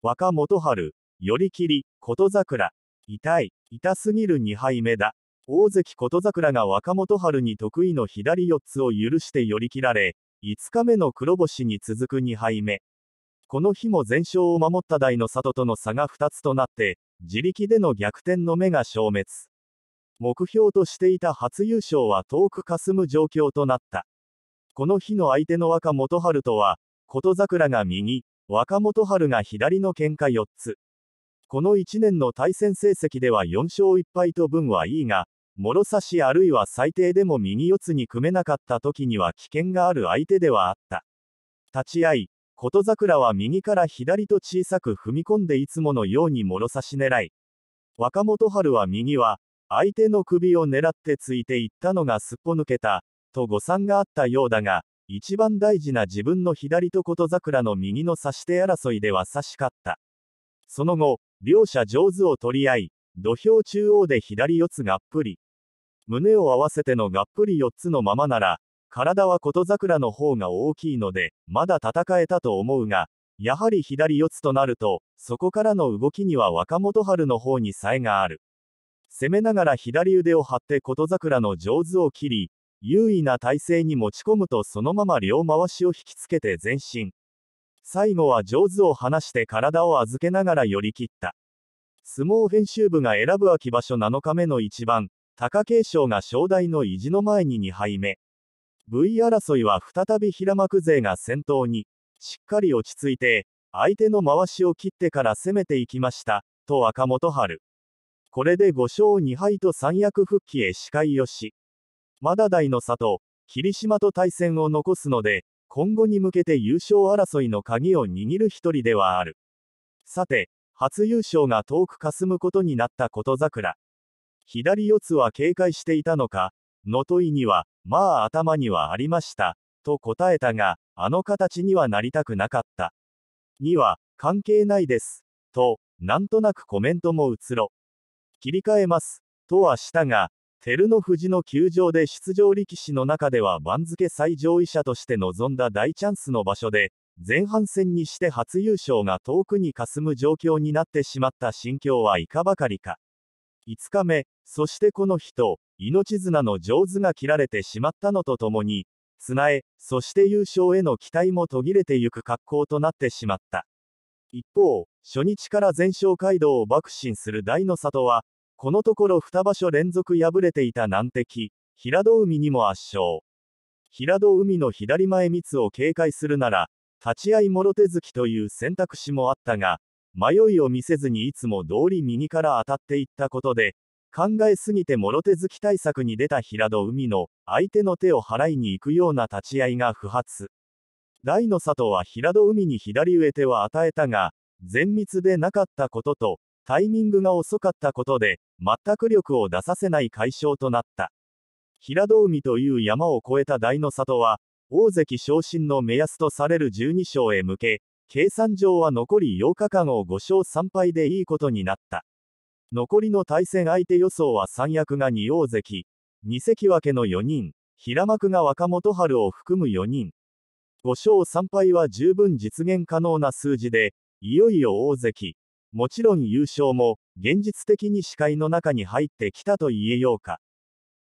若元春、寄り切り、琴桜。痛い、痛すぎる2敗目だ。大関琴桜が若元春に得意の左4つを許して寄り切られ、5日目の黒星に続く2敗目。この日も全勝を守った台の里との差が2つとなって、自力での逆転の目が消滅。目標としていた初優勝は遠くかすむ状況となった。この日の相手の若元春とは、琴桜が右、若元春が左の喧嘩4つ。この1年の対戦成績では4勝1敗と分はいいが、諸差しあるいは最低でも右四つに組めなかった時には危険がある相手ではあった。立ち合い、琴桜は右から左と小さく踏み込んでいつものように諸差し狙い。若元春は右は、相手の首を狙ってついていったのがすっぽ抜けた、と誤算があったようだが、一番大事な自分の左と琴桜の右の差し手争いでは差し勝った。その後、両者上手を取り合い、土俵中央で左四つがっぷり。胸を合わせてのがっぷり四つのままなら、体は琴桜の方が大きいので、まだ戦えたと思うが、やはり左四つとなると、そこからの動きには若元春の方にさえがある。攻めながら左腕を張って琴桜の上手を切り、優位な体勢に持ち込むとそのまま両回しを引きつけて前進。最後は上手を離して体を預けながら寄り切った。相撲編集部が選ぶ秋場所7日目の一番、貴景勝が正代の意地の前に2敗目。V 争いは再び平幕勢が先頭に、しっかり落ち着いて、相手の回しを切ってから攻めていきました、と若元春。これで5勝2敗と三役復帰へ視界よし。まだ大の里、霧島と対戦を残すので、今後に向けて優勝争いの鍵を握る一人ではある。さて、初優勝が遠く霞むことになったこと桜。左四つは警戒していたのか、の問いには、まあ頭にはありました、と答えたが、あの形にはなりたくなかった。には、関係ないです、と、なんとなくコメントも移ろ。切り替えます、とはしたが、照ノ富士の球場で出場力士の中では番付最上位者として臨んだ大チャンスの場所で、前半戦にして初優勝が遠くに霞む状況になってしまった心境はいかばかりか。5日目、そしてこの人、命綱の上手が切られてしまったのとともに、綱え、そして優勝への期待も途切れてゆく格好となってしまった。一方、初日から全勝街道を爆心する大の里は、このところ2場所連続敗れていた難敵、平戸海にも圧勝。平戸海の左前密を警戒するなら、立ち合いもろ手突きという選択肢もあったが、迷いを見せずにいつも通り右から当たっていったことで、考えすぎてもろ手突き対策に出た平戸海の相手の手を払いに行くような立ち合いが不発。大の里は平戸海に左上手は与えたが、前密でなかったことと、タイミングが遅かったことで、全く力を出させない解消となった。平戸海という山を越えた大の里は、大関昇進の目安とされる12勝へ向け、計算上は残り8日間を5勝3敗でいいことになった。残りの対戦相手予想は三役が2大関、2関脇の4人、平幕が若元春を含む4人。5勝3敗は十分実現可能な数字で、いよいよ大関、もちろん優勝も、現実的に視界の中に入ってきたと言えようか。